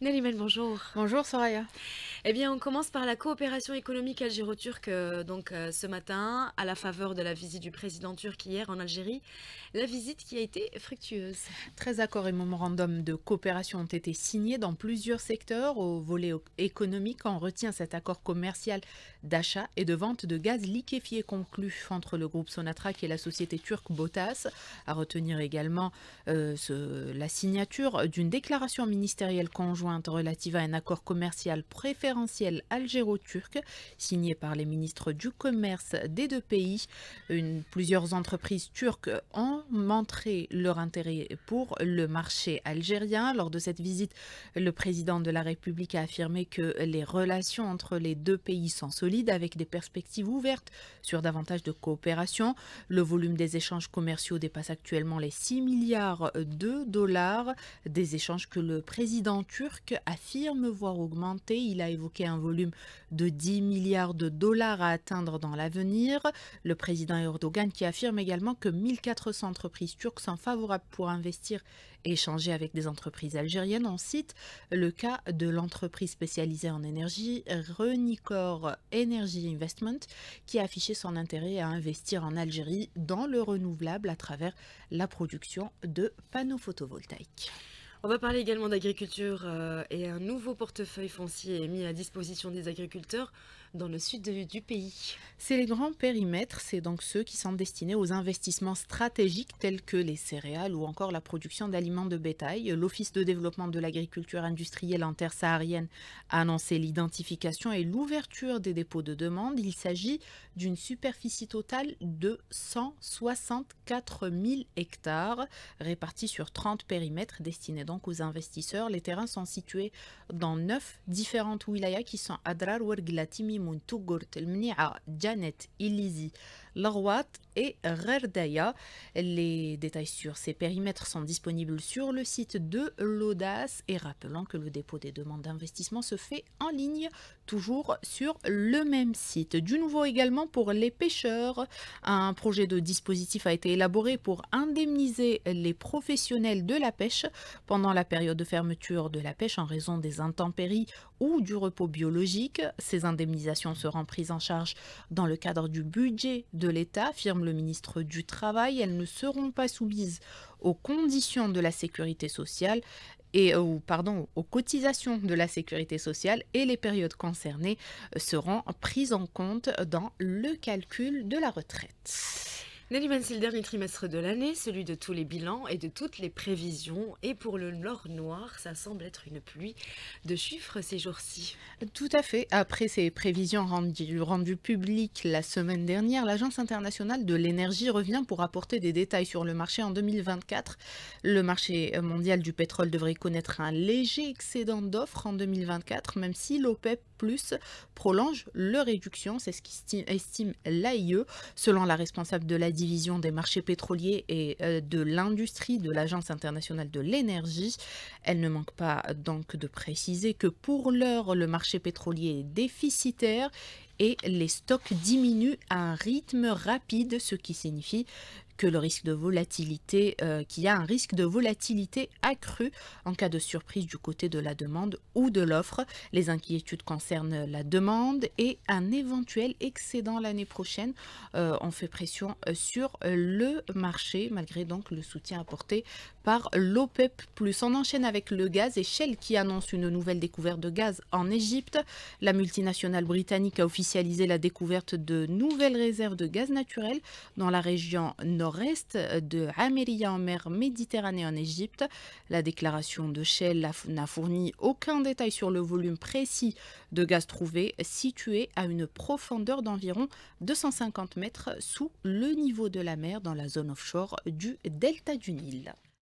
Nelly Mel, bonjour. Bonjour Soraya. Eh bien, on commence par la coopération économique algéro-turque euh, donc euh, ce matin, à la faveur de la visite du président turc hier en Algérie. La visite qui a été fructueuse. 13 accords et mémorandums de coopération ont été signés dans plusieurs secteurs. Au volet économique, on retient cet accord commercial d'achat et de vente de gaz liquéfié conclu entre le groupe Sonatrach et la société turque Botas. À retenir également euh, la signature d'une déclaration ministérielle conjointe relative à un accord commercial préféré algéro-turc signé par les ministres du Commerce des deux pays. Une, plusieurs entreprises turques ont montré leur intérêt pour le marché algérien. Lors de cette visite, le président de la République a affirmé que les relations entre les deux pays sont solides avec des perspectives ouvertes sur davantage de coopération. Le volume des échanges commerciaux dépasse actuellement les 6 milliards de dollars, des échanges que le président turc affirme voir augmenter. Il a évoqué évoqué un volume de 10 milliards de dollars à atteindre dans l'avenir. Le président Erdogan qui affirme également que 1400 entreprises turques sont favorables pour investir et échanger avec des entreprises algériennes. On cite le cas de l'entreprise spécialisée en énergie Renicor Energy Investment qui a affiché son intérêt à investir en Algérie dans le renouvelable à travers la production de panneaux photovoltaïques. On va parler également d'agriculture euh, et un nouveau portefeuille foncier est mis à disposition des agriculteurs dans le sud du pays. C'est les grands périmètres, c'est donc ceux qui sont destinés aux investissements stratégiques tels que les céréales ou encore la production d'aliments de bétail. L'Office de développement de l'agriculture industrielle en terre saharienne a annoncé l'identification et l'ouverture des dépôts de demande. Il s'agit d'une superficie totale de 164 000 hectares répartis sur 30 périmètres destinés donc aux investisseurs. Les terrains sont situés dans neuf différentes wilayas qui sont Adrar, Werglatimi, تيمون توغرت المنيعه جانيت إليزي Larouat et Rerdaya. Les détails sur ces périmètres sont disponibles sur le site de l'Audace et rappelant que le dépôt des demandes d'investissement se fait en ligne, toujours sur le même site. Du nouveau également pour les pêcheurs, un projet de dispositif a été élaboré pour indemniser les professionnels de la pêche pendant la période de fermeture de la pêche en raison des intempéries ou du repos biologique. Ces indemnisations seront prises en charge dans le cadre du budget de l'État, affirme le ministre du Travail, elles ne seront pas soumises aux conditions de la sécurité sociale et euh, pardon, aux cotisations de la sécurité sociale et les périodes concernées seront prises en compte dans le calcul de la retraite. Nellyman, c'est le dernier trimestre de l'année, celui de tous les bilans et de toutes les prévisions. Et pour le Nord Noir, ça semble être une pluie de chiffres ces jours-ci. Tout à fait. Après ces prévisions rendues, publiques la semaine dernière, l'Agence internationale de l'énergie revient pour apporter des détails sur le marché en 2024. Le marché mondial du pétrole devrait connaître un léger excédent d'offres en 2024, même si l'OPEP plus prolonge leur réduction. C'est ce qu'estime estime l'AIE. Selon la responsable de la division des marchés pétroliers et euh, de l'industrie de l'Agence internationale de l'énergie. Elle ne manque pas donc de préciser que pour l'heure, le marché pétrolier est déficitaire et les stocks diminuent à un rythme rapide, ce qui signifie le risque de volatilité, euh, qu'il y a un risque de volatilité accru en cas de surprise du côté de la demande ou de l'offre. Les inquiétudes concernent la demande et un éventuel excédent l'année prochaine. Euh, on fait pression euh, sur le marché malgré donc le soutien apporté par l'OPEP+. E on enchaîne avec le gaz et Shell qui annonce une nouvelle découverte de gaz en Égypte. La multinationale britannique a officialisé la découverte de nouvelles réserves de gaz naturel dans la région nord reste euh, de Améria en mer Méditerranée en Égypte. La déclaration de Shell n'a fourni aucun détail sur le volume précis de gaz trouvé, situé à une profondeur d'environ 250 mètres sous le niveau de la mer dans la zone offshore du delta du Nil.